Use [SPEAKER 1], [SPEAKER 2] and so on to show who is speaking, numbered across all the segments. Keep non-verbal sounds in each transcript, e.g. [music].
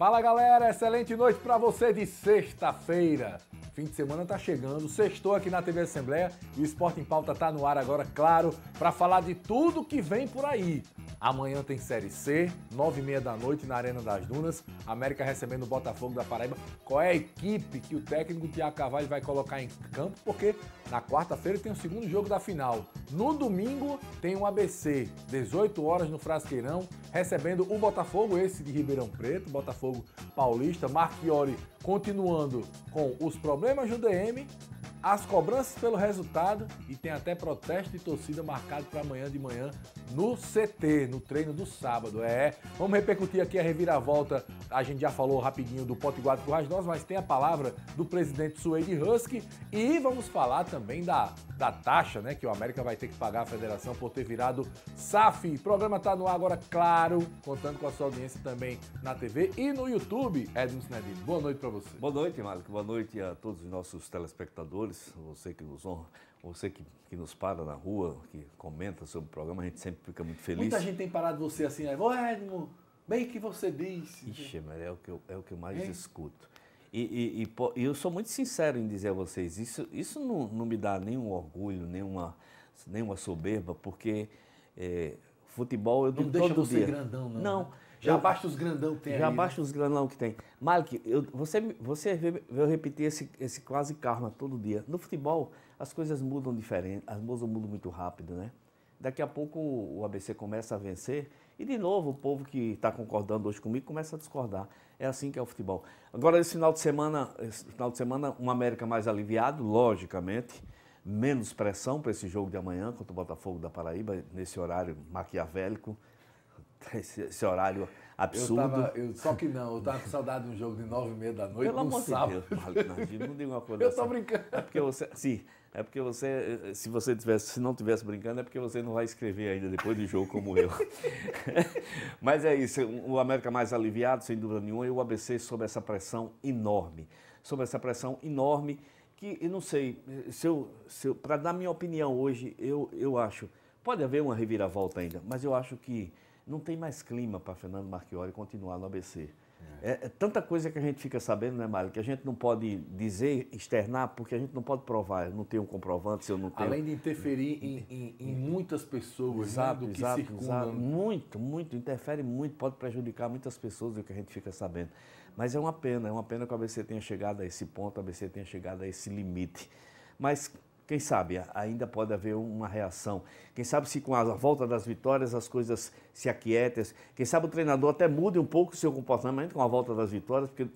[SPEAKER 1] Fala galera, excelente noite para você de sexta-feira. Fim de semana tá chegando, sextou aqui na TV Assembleia e o Esporte em Pauta tá no ar agora, claro, para falar de tudo que vem por aí. Amanhã tem Série C, nove e meia da noite na Arena das Dunas, América recebendo o Botafogo da Paraíba. Qual é a equipe que o técnico Tiago Carvalho vai colocar em campo? Porque na quarta-feira tem o segundo jogo da final. No domingo tem o um ABC, 18 horas no Frasqueirão, recebendo o Botafogo, esse de Ribeirão Preto, Botafogo Paulista, Marchiori continuando com os problemas do DM, as cobranças pelo resultado e tem até protesto e torcida marcado para amanhã de manhã no CT, no treino do sábado. É, vamos repercutir aqui a reviravolta. A gente já falou rapidinho do Potiguar do Currais mas tem a palavra do presidente Suede Husky e vamos falar também da, da taxa, né, que o América vai ter que pagar à federação por ter virado SAF. O programa tá no ar agora, claro, contando com a sua audiência também na TV e no YouTube. Edmund
[SPEAKER 2] Sinedino, boa noite para você. Boa noite, Marco. Boa noite a todos os nossos telespectadores, você que nos honra você que, que nos para na rua, que comenta sobre o programa, a gente sempre fica muito feliz. Muita gente
[SPEAKER 1] tem parado você assim, aí, ô Edmo, bem que você disse.
[SPEAKER 2] Ixi, mas é o que eu, é o que eu mais hein? escuto. E, e, e, e, eu sou muito sincero em dizer a vocês, isso, isso não, não me dá nenhum orgulho, nenhuma, nenhuma soberba, porque é, futebol eu não dou todo dia. Não deixa você grandão, não. Não, né? Já abaixa os grandão que tem. Já abaixa né? os grandão que tem. Malik, eu, você, você vê eu repetir esse, esse quase karma todo dia. No futebol, as coisas mudam diferente, as coisas mudam muito rápido, né? Daqui a pouco o ABC começa a vencer e, de novo, o povo que está concordando hoje comigo começa a discordar. É assim que é o futebol. Agora, esse final de semana, esse final de semana um América mais aliviado, logicamente menos pressão para esse jogo de amanhã contra o Botafogo da Paraíba, nesse horário maquiavélico, [laughs] esse, esse horário absurdo. Eu tava,
[SPEAKER 1] eu, só que não, eu tava com saudade de um jogo de nove e meia da noite. Pelo um amor sábado. de Deus, não, não diga uma coisa. [laughs] Eu tô brincando.
[SPEAKER 2] É porque você. Sim, é porque você. Eh, se você tivesse, se não tivesse brincando, é porque você não vai escrever ainda depois do jogo como eu. [laughs] Mas é isso, o América mais aliviado, sem dúvida nenhuma, e o ABC sob essa pressão enorme. Sob essa pressão enorme, que eu não sei, eh, se eu, se eu, para dar minha opinião hoje, eu, eu acho. Pode haver uma reviravolta ainda, mas eu acho que não tem mais clima para Fernando Marchiori continuar no ABC. É. é. é. tanta coisa que a gente fica sabendo, né, Mário, que a gente não pode dizer, externar, porque a gente não pode provar. Eu não tenho um comprovante,
[SPEAKER 1] se eu não tenho. Além de interferir em, em, em muitas pessoas, exato, né, exato, exato,
[SPEAKER 2] Muito, muito, interfere muito, pode prejudicar muitas pessoas do é que a gente fica sabendo. Mas é uma pena, é uma pena que a ABC tenha chegado a esse ponto, a ABC tenha chegado a esse limite. Mas quem sabe ainda pode haver uma reação. Quem sabe se com a volta das vitórias as coisas se aquietem. Quem sabe o treinador até mude um pouco o seu comportamento com a volta das vitórias, porque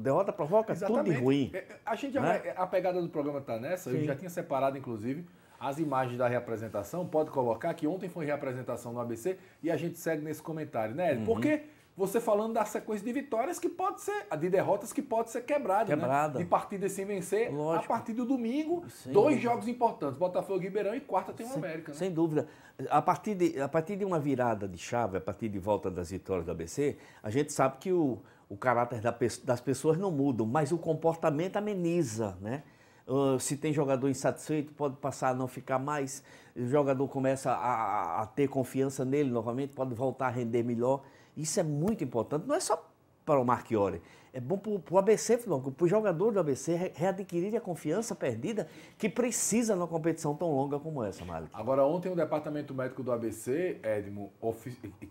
[SPEAKER 2] derrota provoca Exatamente. tudo de ruim. É,
[SPEAKER 1] é, a gente né? É, a pegada do programa está nessa. Sim. Eu já tinha separado, inclusive, as imagens da reapresentação. Pode colocar que ontem foi reapresentação no ABC e a gente segue nesse comentário, né? Uhum. quê? você falando da sequência de vitórias que pode ser, de derrotas que pode ser quebrada, né? quebrada. Né? De partidas sem vencer, Lógico. a partir do domingo, sem dois dúvida. jogos importantes, Botafogo e Ribeirão e quarta tem o América. Né? Sem dúvida. A partir, de, a partir de uma virada de
[SPEAKER 2] chave, a partir de volta das vitórias da ABC, a gente sabe que o, o caráter da, das pessoas não muda, mas o comportamento ameniza, né? Uh, se tem jogador insatisfeito, pode passar a não ficar mais. O jogador começa a, a, a, ter confiança nele novamente, pode voltar a render melhor. Isso é muito importante, não é só para o Marchiori, é bom para o ABC, para o jogador do ABC readquirir a confiança perdida que precisa numa
[SPEAKER 1] competição tão longa como essa, Malik. Agora, ontem o departamento médico do ABC, Edmo,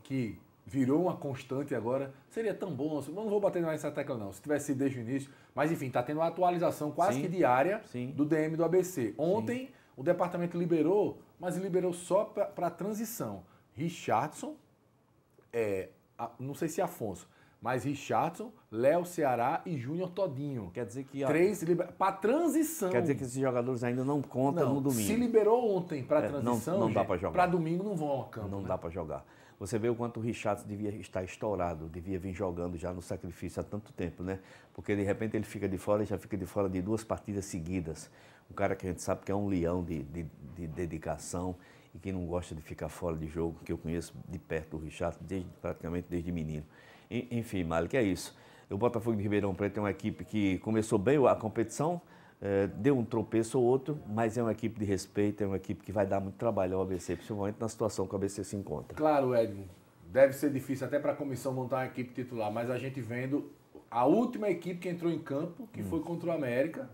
[SPEAKER 1] que virou uma constante agora. Seria tão bom, não, não vou bater nessa tecla não, se tivesse sido desde o início. Mas enfim, está tendo uma atualização quase sim, que diária sim. do DM do ABC. Ontem sim. o departamento liberou, mas liberou só para transição. Richardson, é, não sei se é Afonso, mas Richardson, Léo Ceará e Júnior Todinho. Quer dizer que. Três liber... para transição. Quer dizer que esses jogadores ainda não contam não, no domingo. Se liberou ontem para é, transição. Não, não dá para jogar. Para domingo não vão ao campo. Não né? dá para jogar.
[SPEAKER 2] Você vê o quanto o Richardson devia estar estourado, devia vir jogando já no sacrifício há tanto tempo, né? Porque de repente ele fica de fora e já fica de fora de duas partidas seguidas. Um cara que a gente sabe que é um leão de, de, de dedicação e quem não gosta de ficar fora de jogo, que eu conheço de perto o Richard desde, praticamente desde menino. Enfim, Malik, é isso. O Botafogo de Ribeirão Preto é uma equipe que começou bem a competição, eh, deu um tropeço ou outro, mas é uma equipe de respeito, é uma equipe que vai dar muito trabalho ao ABC, principalmente na situação que o ABC se encontra.
[SPEAKER 1] Claro, Edmo. Deve ser difícil até para a comissão montar uma equipe titular, mas a gente vendo a última equipe que entrou em campo, que hum. foi contra o América,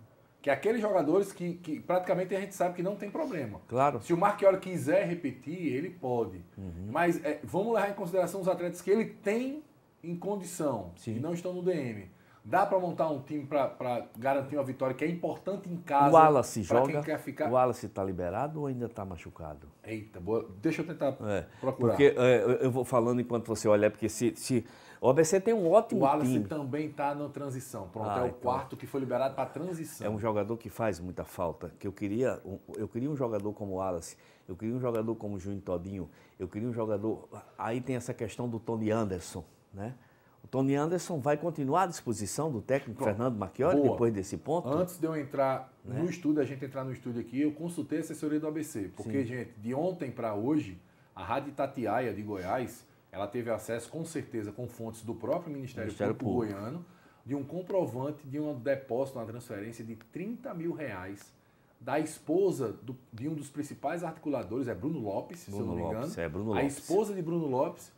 [SPEAKER 1] que aqueles jogadores que, que, praticamente a gente sabe que não tem problema. Claro. Se o Marquiori quiser repetir, ele pode. Uhum. Mas é, vamos levar em consideração os atletas que ele tem em condição, Sim. que não estão no DM. Dá para montar um time para garantir uma vitória que é importante em casa. O Wallace joga. Quem quer ficar. O Wallace
[SPEAKER 2] está liberado ou ainda está machucado? Eita, boa. Deixa eu tentar é, procurar. Porque é, eu vou falando enquanto você olha, porque se, se o ABC tem um ótimo o Wallace time. O
[SPEAKER 1] também está na transição. Pronto, ah, é o então. quarto que foi liberado para transição. É um
[SPEAKER 2] jogador que faz muita falta. Que eu queria, eu queria um jogador como o Wallace. Eu queria um jogador como o Júnior Todinho. Eu queria um jogador. Aí tem essa questão do Tony Anderson, né? O Tony Anderson vai continuar à disposição do técnico Pronto. Fernando Macchioli Boa. depois desse ponto? Antes
[SPEAKER 1] de eu entrar né? no estúdio, a gente entrar no estúdio aqui, eu consultei a assessoria do ABC. Porque, Sim. gente, de ontem para hoje, a Rádio Tatiaia de Goiás ela teve acesso, com certeza, com fontes do próprio Ministério, Ministério Público, Público Goiano, de um comprovante de um depósito, uma transferência de 30 mil reais da esposa do, de um dos principais articuladores, é Bruno Lopes, Bruno se eu não Lopes, me engano. É Bruno Lopes. A esposa de Bruno Lopes,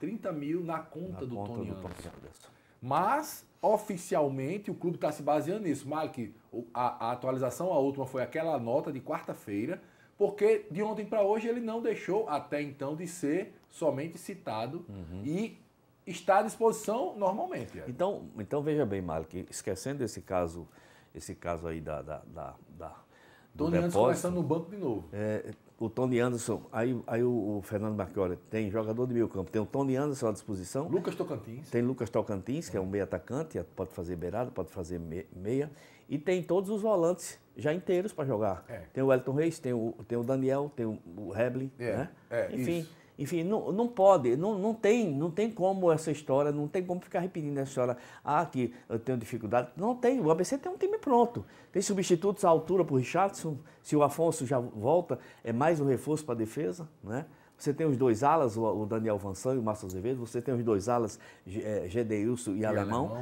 [SPEAKER 1] 30 mil na conta na do conta Tony do Anderson. Anderson. Mas, oficialmente, o clube está se baseando nisso. Malik, a, a atualização, a última, foi aquela nota de quarta-feira, porque de ontem para hoje ele não deixou até então de ser somente citado uhum. e está à disposição normalmente. Então, então veja bem, Malik,
[SPEAKER 2] esquecendo esse caso, esse caso aí da, da, da, da do Tony Anderson começando no banco de novo. É, o Tony Anderson, aí, aí o, o Fernando Marchioli tem jogador de meio campo, tem o Tony Anderson à disposição. Lucas Tocantins. Tem Lucas Tocantins, que é um meio atacante, pode fazer beirada, pode fazer meia e tem todos os volantes já inteiros para jogar. É. Tem o Elton Reis, tem o, tem o Daniel, tem o, o é, né? É, enfim, enfim não, não pode, não, não, tem, não tem como essa história, não tem como ficar repetindo essa história. Ah, que eu tenho dificuldade. Não tem, o ABC tem um time pronto. Tem substitutos à altura para o Richardson, se o Afonso já volta, é mais um reforço para a defesa, né? Você tem os dois alas, o Daniel Vansan e o Márcio Azevedo. Você tem os dois alas, Gedeilson é, e, e Alemão.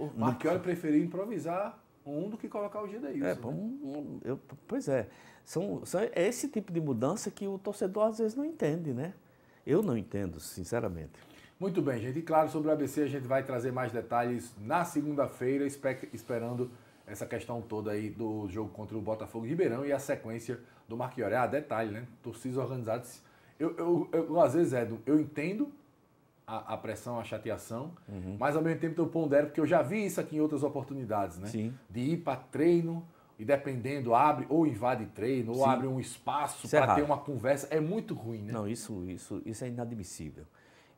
[SPEAKER 1] Alemão. Marquiori preferiu improvisar um do que colocar o Gedeilson. É, um, né?
[SPEAKER 2] eu, pois é.
[SPEAKER 1] São, são, é esse tipo de mudança que o torcedor às vezes não entende, né? Eu não entendo, sinceramente. Muito bem, gente. E claro, sobre o ABC a gente vai trazer mais detalhes na segunda-feira, esperando essa questão toda aí do jogo contra o Botafogo Ribeirão e a sequência do Marquiori. Ah, detalhe, né? Torcidas organizadas. Eu, eu, eu, às vezes, Edu, eu entendo a, a pressão, a chateação, uhum. mas ao mesmo tempo eu pondero, porque eu já vi isso aqui em outras oportunidades, né? Sim. De ir para treino e dependendo, abre ou invade treino, Sim. ou abre um espaço para é ter uma
[SPEAKER 2] conversa. É muito ruim, né? Não, isso, isso, isso é inadmissível.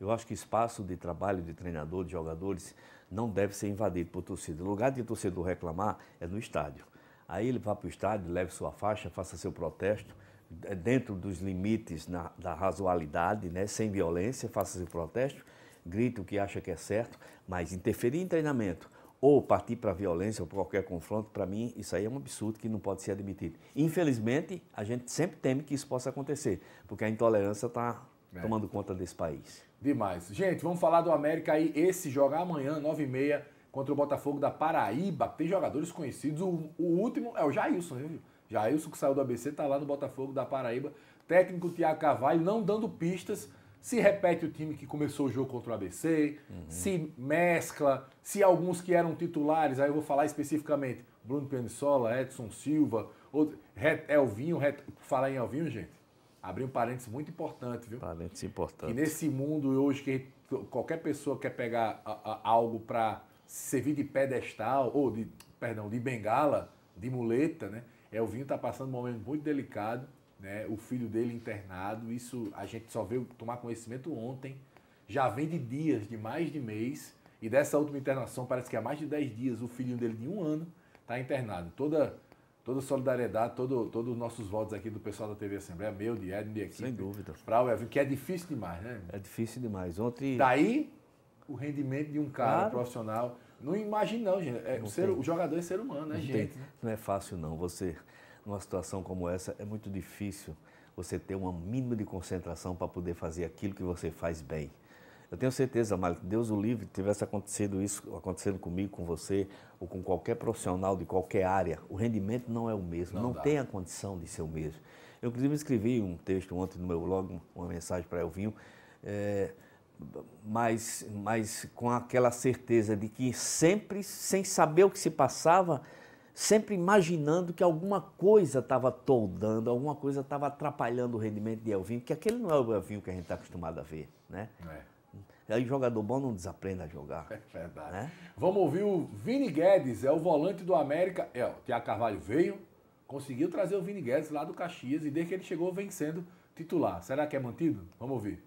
[SPEAKER 2] Eu acho que espaço de trabalho de treinador, de jogadores, não deve ser invadido por torcida. O lugar de torcedor reclamar é no estádio. Aí ele vai para o estádio, leve sua faixa, faça seu protesto é dentro dos limites na, da razoabilidade, né, sem violência, faça o protesto, grite o que acha que é certo, mas interferir em treinamento ou partir para a violência ou qualquer confronto, para mim, isso aí é um absurdo que não pode ser admitido. Infelizmente, a gente sempre teme que isso possa acontecer, porque a intolerância está é. tomando conta desse país.
[SPEAKER 1] Demais. Gente, vamos falar do América aí. Esse joga amanhã, 9h30, contra o Botafogo da Paraíba. Tem jogadores conhecidos. O, o último é o Jailson, viu? Jailson, que saiu do ABC, está lá no Botafogo da Paraíba. Técnico Tiago Carvalho não dando pistas se repete o time que começou o jogo contra o ABC, uhum. se mescla, se alguns que eram titulares, aí eu vou falar especificamente, Bruno Penissola, Edson Silva, outro, Elvinho, falar em Elvinho, gente, abri um parênteses muito importante, viu? Parênteses importante. E nesse mundo hoje que qualquer pessoa quer pegar a, a, algo para servir de pedestal, ou de, perdão, de bengala, de muleta, né? Elvinho está passando um momento muito delicado, né? O filho dele internado, isso a gente só veio tomar conhecimento ontem. Já vem de dias, de mais de mês, e dessa última internação parece que há mais de 10 dias o filho dele de um ano está internado. Toda toda solidariedade, todo, todos os nossos votos aqui do pessoal da TV Assembleia, meu, de Edno, de equipe. Sem dúvida. Para o Elvinho, que é difícil demais, né? É difícil demais. Ontem. Daí o rendimento de um cara claro. profissional não imagina, não, gente. É, não o, ser, o, jogador é ser humano, né, não gente? Tem,
[SPEAKER 2] não é fácil, não. Você, numa situação como essa, é muito difícil você ter uma mínima de concentração para poder fazer aquilo que você faz bem. Eu tenho certeza, Mário, que Deus o livre, tivesse acontecido isso, acontecendo comigo, com você, ou com qualquer profissional de qualquer área, o rendimento não é o mesmo, não, não tem a condição de ser o mesmo. Eu, inclusive, escrevi um texto ontem no meu blog, uma mensagem para Elvinho, é, mas, mas com aquela certeza de que sempre, sem saber o que se passava, sempre imaginando que alguma coisa estava toldando, alguma coisa estava atrapalhando o rendimento de Elvinho, que aquele não é o Elvinho que a gente está acostumado a ver, né? É.
[SPEAKER 1] Aí jogador bom não
[SPEAKER 2] desaprende a jogar. É
[SPEAKER 1] verdade. Né? Vamos ouvir o Vini Guedes, é o volante do América. É, o Tiago Carvalho veio, conseguiu trazer o Vini Guedes lá do Caxias e desde que ele chegou vem sendo titular. Será que é mantido? Vamos ouvir.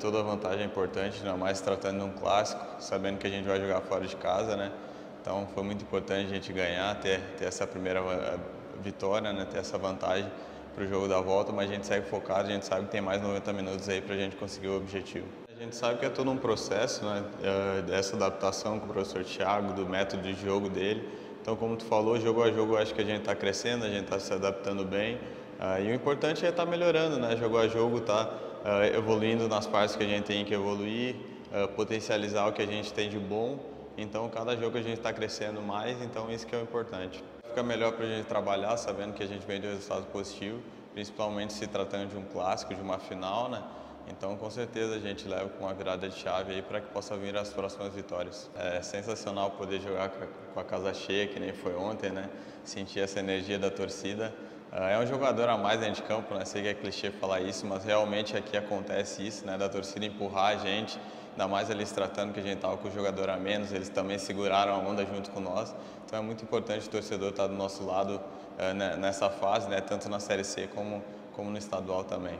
[SPEAKER 3] Toda vantagem é importante, ainda mais tratando de um clássico, sabendo que a gente vai jogar fora de casa, né? Então foi muito importante a gente ganhar, ter, ter essa primeira eh, vitória, né? ter essa vantagem para o jogo da volta, mas a gente segue focado, a gente sabe que tem mais 90 minutos aí para a gente conseguir o objetivo. A gente sabe que é todo um processo, né? Eh, dessa adaptação com o professor Thiago, do método de jogo dele. Então, como tu falou, jogo a jogo, acho que a gente está crescendo, a gente está se adaptando bem. Ah, e o importante é estar tá melhorando, né? Jogo a jogo, tá uh, evoluindo nas partes que a gente tem que evoluir, uh, potencializar o que a gente tem de bom. Então, cada jogo a gente está crescendo mais, então isso que é o importante. Fica melhor para a gente trabalhar sabendo que a gente vem de um resultado positivo, principalmente se tratando de um clássico, de uma final, né? Então, com certeza, a gente leva com uma virada de chave aí para que possa vir as próximas vitórias. É sensacional poder jogar com a casa cheia, que nem foi ontem, né? Sentir essa energia da torcida. Ah, é um jogador a mais dentro de campo, né? sei que é clichê falar isso, mas realmente aqui acontece isso, né? da torcida empurrar a gente, ainda mais eles tratando que a gente estava com o jogador a menos, eles também seguraram a onda junto com nós. Então é muito importante o torcedor estar tá do nosso lado eh, né, nessa fase, né? tanto na Série C como, como no estadual também.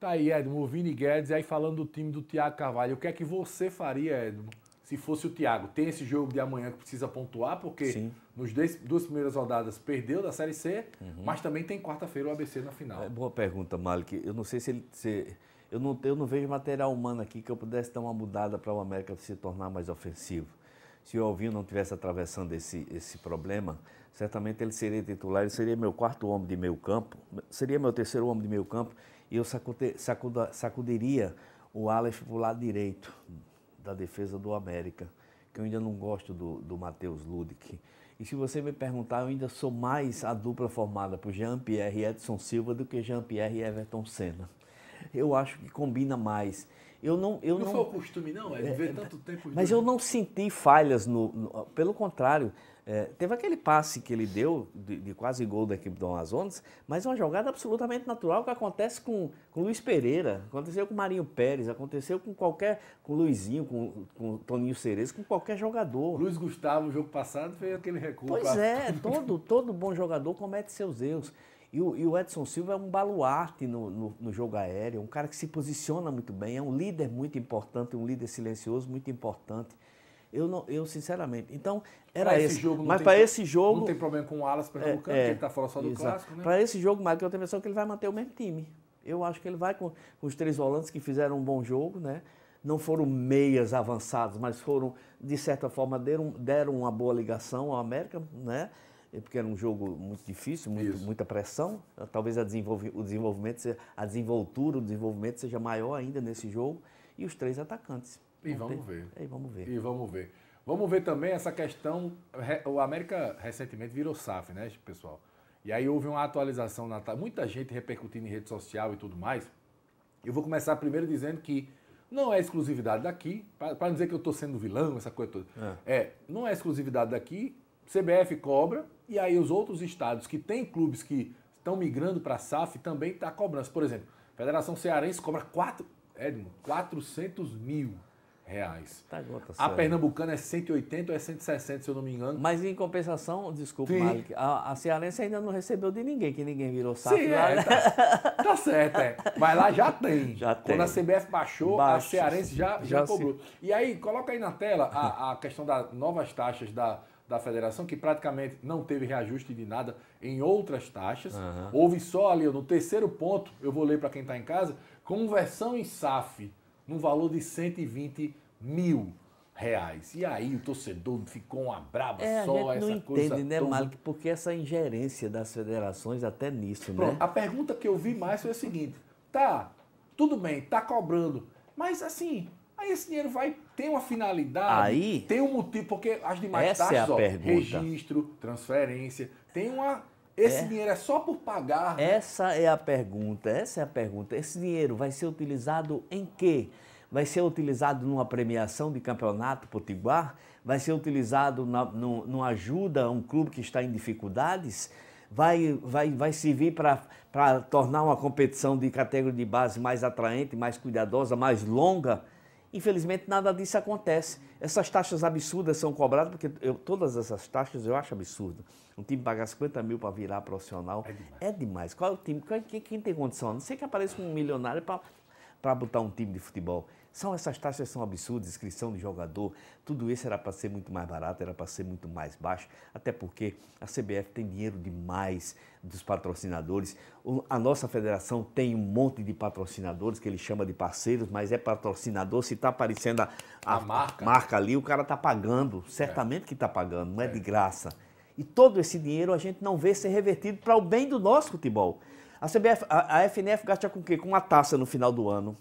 [SPEAKER 1] Tá aí, Edmo, o Vini Guedes aí falando do time do Thiago Carvalho. O que é que você faria, Edmo? se fosse o Thiago, tem esse jogo de amanhã que precisa pontuar, porque Sim. nos dois, duas primeiras rodadas perdeu da Série C, uhum. mas também tem quarta-feira o ABC na final. É, boa
[SPEAKER 2] pergunta, Malik. Eu não sei se, ele, se eu, não, eu não vejo material humano aqui que eu pudesse dar uma mudada para o América se tornar mais ofensivo. Se o Alvinho não tivesse atravessando esse, esse problema, certamente ele seria titular, ele seria meu quarto homem de meio campo, seria meu terceiro homem de meio campo, e eu sacude, sacuda, sacudiria o Aleph para o lado direito da defesa do América, que eu ainda não gosto do, do Matheus Ludic. E se você me perguntar, eu ainda sou mais a dupla formada por Jean-Pierre e Edson Silva do que Jean-Pierre e Everton Senna eu acho que combina mais. Eu não, eu não, não foi o costume,
[SPEAKER 1] não, é, ver é, tanto tempo. Mas eu não
[SPEAKER 2] senti falhas no. no pelo contrário, é, teve aquele passe que ele deu de, de, quase gol da equipe do Amazonas, mas é uma jogada absolutamente natural que acontece com, com Luiz Pereira, aconteceu com Marinho Pérez, aconteceu com qualquer. com Luizinho, com, com Toninho Cerezo, com qualquer jogador.
[SPEAKER 1] Luiz Gustavo, no jogo passado, fez aquele recuo. Pois pra...
[SPEAKER 2] é, [laughs] todo, todo bom jogador comete seus erros. E o, e o Edson Silva é um baluarte no, no, no, jogo aéreo, é um cara que se posiciona muito bem, é um líder muito importante, um líder silencioso muito importante. Eu, não, eu sinceramente. Então, era pra esse. esse. Jogo mas para esse jogo. Não tem problema com o Alas Pernambucano, é, é, ele está fora só do exato. clássico, né? Para esse jogo, Marco, eu tenho a impressão que ele vai manter o mesmo time. Eu acho que ele vai com, com os três volantes que fizeram um bom jogo, né? não foram meias avançados, mas foram, de certa forma, deram, deram uma boa ligação ao América, né? É porque era um jogo muito difícil, muito, muita pressão. Ah, talvez a o desenvolvimento, a desenvoltura, o desenvolvimento seja maior ainda nesse jogo. E os três atacantes. E vamos, vamos ver. E é, vamos ver. E vamos
[SPEAKER 1] ver. Vamos ver também essa questão. O América recentemente virou SAF, né, pessoal? E aí houve uma atualização na muita gente repercutindo em rede social e tudo mais. Eu vou começar primeiro dizendo que não é exclusividade daqui, para não dizer que eu estou sendo vilão, essa coisa toda. É. é, não é exclusividade daqui. CBF cobra, e aí os outros estados que têm clubes que estão migrando para a SAF também está cobrando Por exemplo, a Federação Cearense cobra 4, Edmo, 400 mil reais. Tá, tá a Pernambucana é 180 ou é 160, se eu não me engano. Mas em compensação, desculpa, Malik, a, a, Cearense ainda não recebeu de ninguém, que ninguém virou SAF. Sim, lá, é, né? tá, tá, certo, é. Mas lá já tem. [laughs]
[SPEAKER 2] Já Quando tem.
[SPEAKER 1] a CBF baixou, a Cearense já, já, já cobrou. Se... E aí, coloca aí na tela a, a questão das novas taxas da da federação, que praticamente não teve reajuste de nada em outras taxas. Uhum. Houve só ali, no terceiro ponto, eu vou ler para quem está em casa, conversão em SAF no valor de 120 mil reais. E aí o torcedor ficou uma braba é, só, a gente não essa coisa. Entende, né, Malik? Porque essa ingerência das federações
[SPEAKER 2] até nisso, Pronto, né?
[SPEAKER 1] A pergunta que eu vi mais foi a seguinte: tá, tudo bem, tá cobrando, mas assim, aí esse dinheiro vai tem uma finalidade, Aí, tem um motivo, porque as demais essa é taxas, é a ó, pergunta. registro, transferência, tem uma. Esse é, dinheiro é só por pagar.
[SPEAKER 2] Né? Essa é a pergunta, essa é a pergunta. Esse dinheiro vai ser utilizado em quê? Vai ser utilizado numa premiação de campeonato potiguar? Vai ser utilizado na, no, numa ajuda a um clube que está em dificuldades? vai, vai, vai servir para tornar uma competição de categoria de base mais atraente, mais cuidadosa, mais longa. Infelizmente, nada disso acontece. Essas taxas absurdas são cobradas, porque eu, todas essas taxas eu acho absurdo. Um time pagar 50 mil para virar profissional é demais. é demais. Qual é o time? Quem, quem tem condição? Não sei que apareça um milionário para botar um time de futebol. São essas taxas são absurdas, inscrição de jogador, tudo isso era para ser muito mais barato, era para ser muito mais baixo, até porque a CBF tem dinheiro demais dos patrocinadores. A nossa federação tem um monte de patrocinadores que ele chama de parceiros, mas é patrocinador, se está aparecendo a, a, a marca. marca. ali, o cara está pagando, certamente é. que está pagando, não é, é de graça. E todo esse dinheiro a gente não vê ser revertido para o bem do nosso futebol. A CBF, a, a FNF gasta com o quê? Com uma taça no final do ano.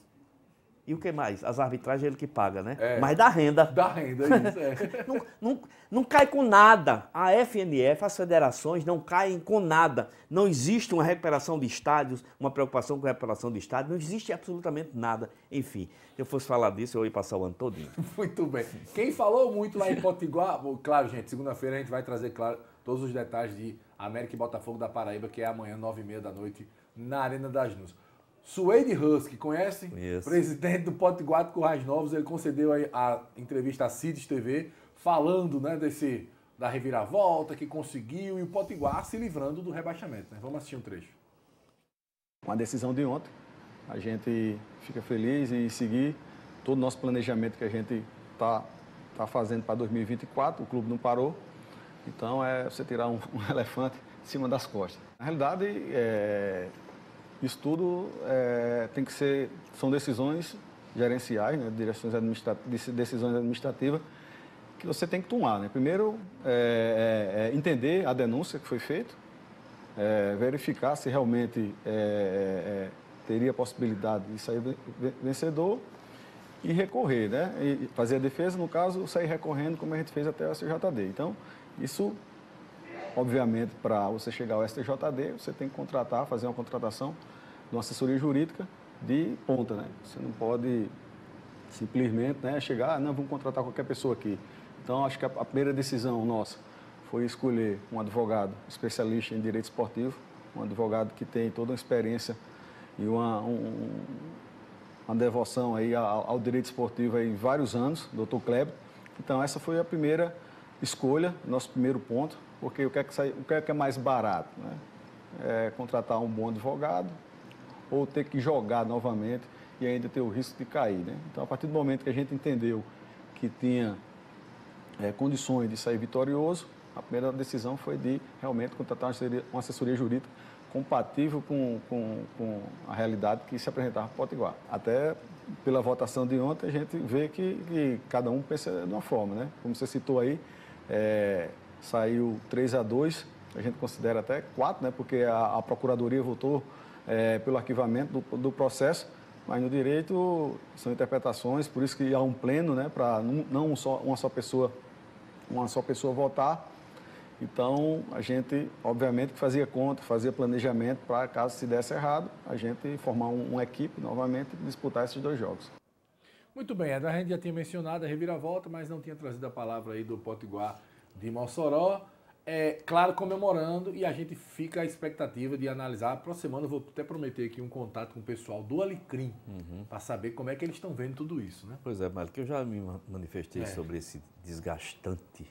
[SPEAKER 2] E o que mais? As arbitragens é ele que paga, né? É. Mas da renda. Da renda, é isso, é. [laughs] não, não, não cai com nada. A FNF, as federações não caem com nada. Não existe uma recuperação de estádios, uma preocupação com a recuperação de estádios, não existe absolutamente nada. Enfim, se eu fosse falar disso, eu ia passar o ano todo. [laughs]
[SPEAKER 1] muito bem. Quem falou muito lá em Potiguar, claro, gente, segunda-feira a gente vai trazer, claro, todos os detalhes de América e Botafogo da Paraíba, que é amanhã, nove e meia da noite, na Arena das Nuvens. Suede Husky, conhece? Conheço. Presidente do Potiguar de Currais Novos, ele concedeu a, entrevista à CIDES TV, falando né, desse, da reviravolta que conseguiu e o Potiguar se livrando do rebaixamento. Né? Vamos
[SPEAKER 4] assistir um trecho. Com a decisão de ontem, a gente fica feliz em seguir todo o nosso planejamento que a gente está tá fazendo para 2024, o clube não parou. Então é você tirar um, um [laughs] elefante em cima das costas. Na realidade, é, isso tudo é, tem que ser, são decisões gerenciais, né, direções decisões administrativas que você tem que tomar. Né? Primeiro, é, é, é entender a denúncia que foi feita, é, verificar se realmente é, teria possibilidade de sair vencedor e recorrer, né? E fazer a defesa, no caso, sair recorrendo, como a gente fez até a CJD. Então, isso Obviamente, para você chegar ao STJD, você tem que contratar, fazer uma contratação de uma assessoria jurídica de ponta, né? Você não pode simplesmente né, chegar, ah, não, vamos contratar qualquer pessoa aqui. Então, acho que a, primeira decisão nossa foi escolher um advogado especialista em direito esportivo, um advogado que tem toda uma experiência e uma, um, uma devoção aí ao, direito esportivo em vários anos, doutor Kleber. Então, essa foi a primeira escolha, nosso primeiro ponto, porque o que é que, sai, o que, é, que é mais barato? Né? É contratar um bom advogado ou ter que jogar novamente e ainda ter o risco de cair. Né? Então, a partir do momento que a gente entendeu que tinha é, condições de sair vitorioso, a primeira decisão foi de realmente contratar uma assessoria, uma assessoria jurídica compatível com, com, com, a realidade que se apresentava para Potiguar. Até pela votação de ontem, a gente vê que, que cada um pensa de uma forma. Né? Como você citou aí, é, saiu 3 a 2 a gente considera até 4, né, porque a, a Procuradoria votou é, pelo arquivamento do, do, processo, mas no direito são interpretações, por isso que há um pleno, né, para não, só, uma só pessoa uma só pessoa votar. Então, a gente, obviamente, que fazia conta, fazia planejamento para, caso se desse errado, a gente formar um, uma equipe novamente e disputar esses dois jogos.
[SPEAKER 1] Muito bem, a gente já tinha mencionado a reviravolta, mas não tinha trazido a palavra aí do Potiguar de Mossoró. É, claro, comemorando e a gente fica à expectativa de analisar. Aproximando, vou até prometer aqui um contato com o pessoal do Alicrim uhum. para saber como é que eles estão vendo tudo isso, né?
[SPEAKER 2] Pois é, Mário, que eu já me manifestei é. sobre esse desgastante,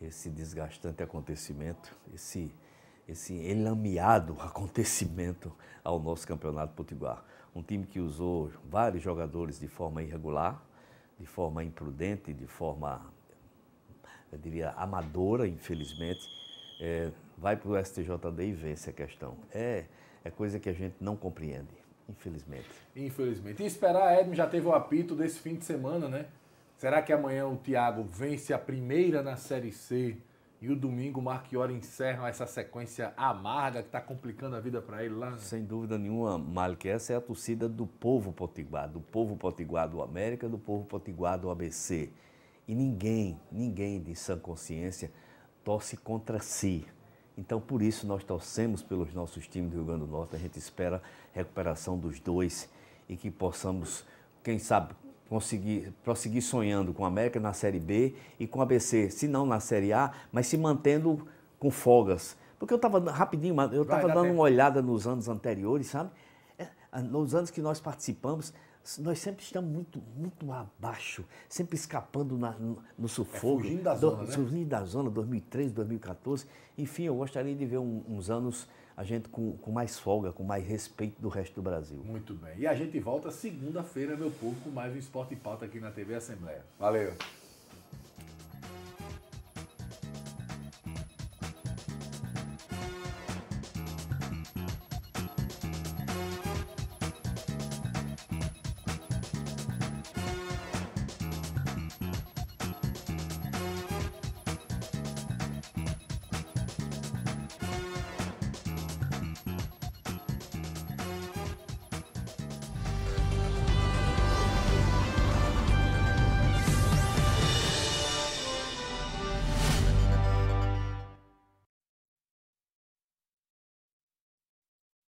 [SPEAKER 2] esse desgastante acontecimento, esse esse enlameado [laughs] acontecimento ao nosso campeonato potiguar. Um time que usou vários jogadores de forma irregular, de forma imprudente, de forma, eu diria, amadora, infelizmente. É, vai para o STJD e vence a questão. É, é coisa que a gente não compreende, infelizmente.
[SPEAKER 1] Infelizmente. E esperar, Edmund já teve o apito desse fim de semana, né? Será que amanhã o Thiago vence a primeira na Série C? E o domingo, o Marchiori encerra essa sequência amarga que está complicando a vida para ele lá.
[SPEAKER 2] Sem dúvida nenhuma, Malik, essa é a torcida do povo potiguar, do povo potiguar do América, do povo potiguar do ABC. E ninguém, ninguém de sã consciência torce contra si. Então, por isso, nós torcemos pelos nossos times do Rio Grande do Norte. A gente espera a recuperação dos dois e que possamos, quem sabe, conseguir prosseguir sonhando com a América na Série B e com a ABC, se não na Série A, mas se mantendo com folgas. Porque eu estava, rapidinho, eu estava dando tempo. uma olhada nos anos anteriores, sabe? É, nos anos que nós participamos, nós sempre estamos muito, muito abaixo, sempre escapando na, no, sufoco. É fugindo da zona, do, né? Fugindo da zona, 2013, 2014. Enfim, eu gostaria de ver um, uns anos a gente com, com mais folga, com mais respeito do resto do Brasil. Muito bem.
[SPEAKER 1] E a gente volta segunda-feira, meu povo, com mais um Esporte e Pauta aqui na TV Assembleia. Valeu!